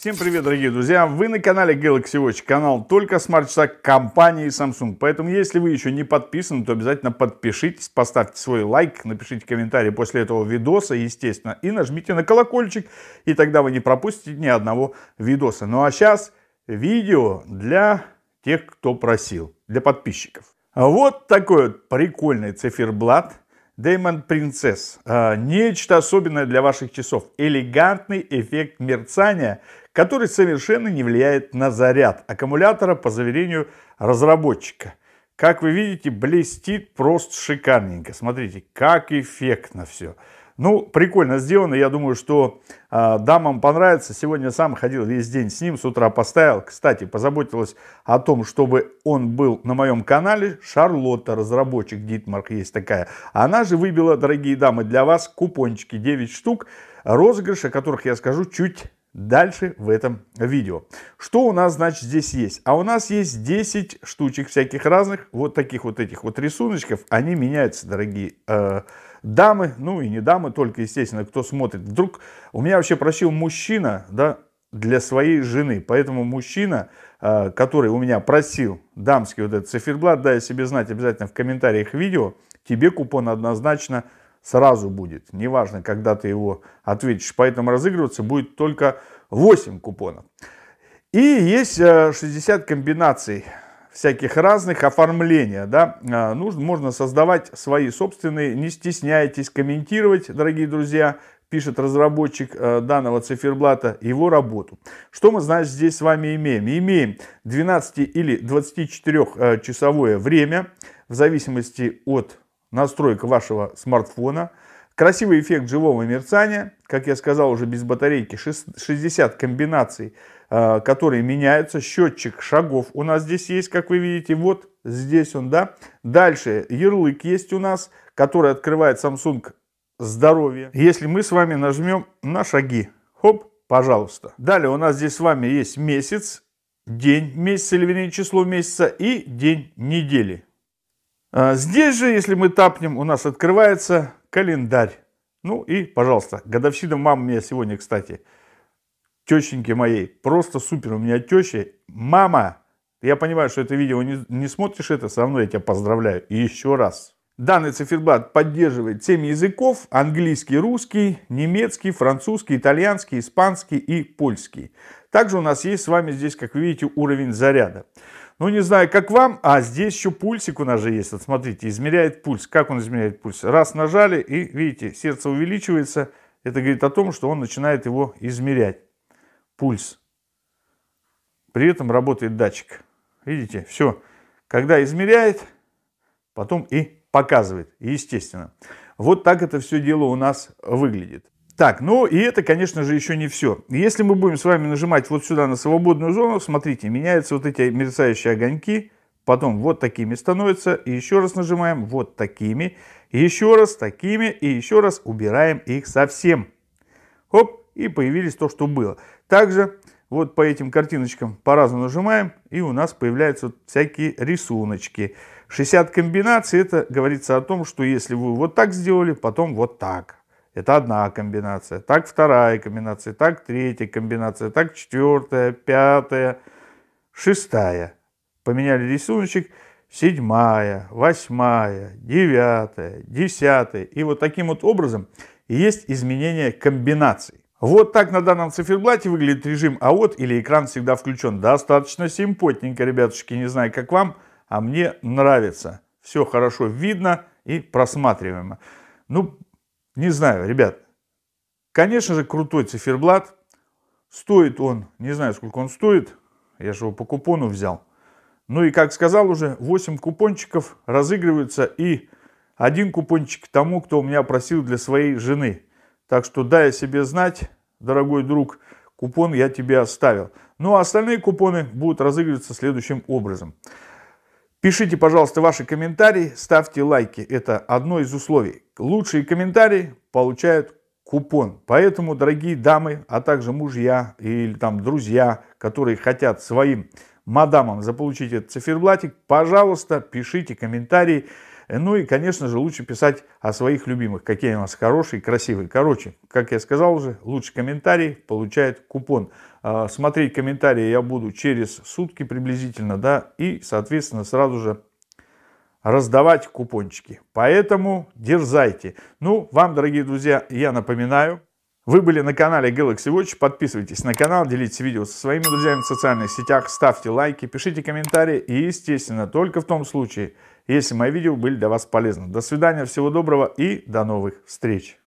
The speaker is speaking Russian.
Всем привет, дорогие друзья! Вы на канале Galaxy Watch, канал только смарт-часах компании Samsung. Поэтому, если вы еще не подписаны, то обязательно подпишитесь, поставьте свой лайк, напишите комментарий после этого видоса, естественно, и нажмите на колокольчик, и тогда вы не пропустите ни одного видоса. Ну а сейчас видео для тех, кто просил, для подписчиков. Вот такой вот прикольный циферблат – Дэймон Принцесс. А, нечто особенное для ваших часов. Элегантный эффект мерцания, который совершенно не влияет на заряд аккумулятора, по заверению разработчика. Как вы видите, блестит просто шикарненько. Смотрите, как эффектно все. Ну, прикольно сделано. Я думаю, что э, дамам понравится. Сегодня сам ходил весь день с ним, с утра поставил. Кстати, позаботилась о том, чтобы он был на моем канале. Шарлотта, разработчик Дитмарк есть такая. Она же выбила, дорогие дамы, для вас купончики 9 штук. Розыгрыш, о которых я скажу чуть дальше в этом видео. Что у нас, значит, здесь есть? А у нас есть 10 штучек всяких разных, вот таких вот этих вот рисуночков. Они меняются, дорогие э, дамы, ну и не дамы, только, естественно, кто смотрит. Вдруг у меня вообще просил мужчина, да, для своей жены. Поэтому мужчина, э, который у меня просил дамский вот этот циферблат, дай себе знать обязательно в комментариях видео, тебе купон однозначно сразу будет. Неважно, когда ты его ответишь. Поэтому разыгрываться будет только 8 купонов. И есть 60 э, комбинаций всяких разных оформления. Да? Э, нужно, можно создавать свои собственные. Не стесняйтесь комментировать, дорогие друзья, пишет разработчик э, данного циферблата, его работу. Что мы, значит, здесь с вами имеем? Имеем 12 или 24-часовое время, в зависимости от настройка вашего смартфона. Красивый эффект живого мерцания, как я сказал уже без батарейки, 60 комбинаций, э, которые меняются. Счетчик шагов у нас здесь есть, как вы видите, вот здесь он, да. Дальше ярлык есть у нас, который открывает Samsung здоровье. Если мы с вами нажмем на шаги, хоп, пожалуйста. Далее у нас здесь с вами есть месяц, день месяца или вернее число месяца и день недели. А здесь же, если мы тапнем, у нас открывается календарь. Ну и, пожалуйста, годовщина мамы у меня сегодня, кстати, тещеньки моей. Просто супер, у меня теща, мама. Я понимаю, что это видео не, не смотришь это, со мной я тебя поздравляю. И еще раз. Данный циферблат поддерживает 7 языков. Английский, русский, немецкий, французский, итальянский, испанский и польский. Также у нас есть с вами здесь, как вы видите, уровень заряда. Ну, не знаю, как вам, а здесь еще пульсик у нас же есть. Вот смотрите, измеряет пульс. Как он измеряет пульс? Раз нажали, и видите, сердце увеличивается. Это говорит о том, что он начинает его измерять. Пульс. При этом работает датчик. Видите, все. Когда измеряет, потом и показывает, естественно. Вот так это все дело у нас выглядит. Так, ну и это, конечно же, еще не все. Если мы будем с вами нажимать вот сюда на свободную зону, смотрите, меняются вот эти мерцающие огоньки, потом вот такими становятся, и еще раз нажимаем вот такими, еще раз такими, и еще раз убираем их совсем. Оп, и появились то, что было. Также вот по этим картиночкам по-разному нажимаем, и у нас появляются всякие рисуночки. 60 комбинаций, это говорится о том, что если вы вот так сделали, потом вот так. Это одна комбинация, так вторая комбинация, так третья комбинация, так четвертая, пятая, шестая. Поменяли рисуночек, седьмая, восьмая, девятая, десятая. И вот таким вот образом есть изменение комбинаций. Вот так на данном циферблате выглядит режим «А вот» или «Экран всегда включен». Достаточно симпотненько, ребятушки, не знаю, как вам, а мне нравится. Все хорошо видно и просматриваемо. Ну, не знаю, ребят. Конечно же, крутой циферблат. Стоит он, не знаю, сколько он стоит. Я же его по купону взял. Ну и, как сказал уже, 8 купончиков разыгрываются. И один купончик тому, кто у меня просил для своей жены. Так что дай себе знать, дорогой друг, купон я тебе оставил. Ну а остальные купоны будут разыгрываться следующим образом. Пишите, пожалуйста, ваши комментарии, ставьте лайки. Это одно из условий. Лучшие комментарии получают купон. Поэтому, дорогие дамы, а также мужья или там друзья, которые хотят своим мадамам заполучить этот циферблатик, пожалуйста, пишите комментарии. Ну и, конечно же, лучше писать о своих любимых, какие у вас хорошие, красивые. Короче, как я сказал уже, лучший комментарий получает купон. А, смотреть комментарии я буду через сутки приблизительно, да, и, соответственно, сразу же раздавать купончики. Поэтому дерзайте. Ну, вам, дорогие друзья, я напоминаю, вы были на канале Galaxy Watch, подписывайтесь на канал, делитесь видео со своими друзьями в социальных сетях, ставьте лайки, пишите комментарии и, естественно, только в том случае, если мои видео были для вас полезны. До свидания, всего доброго и до новых встреч!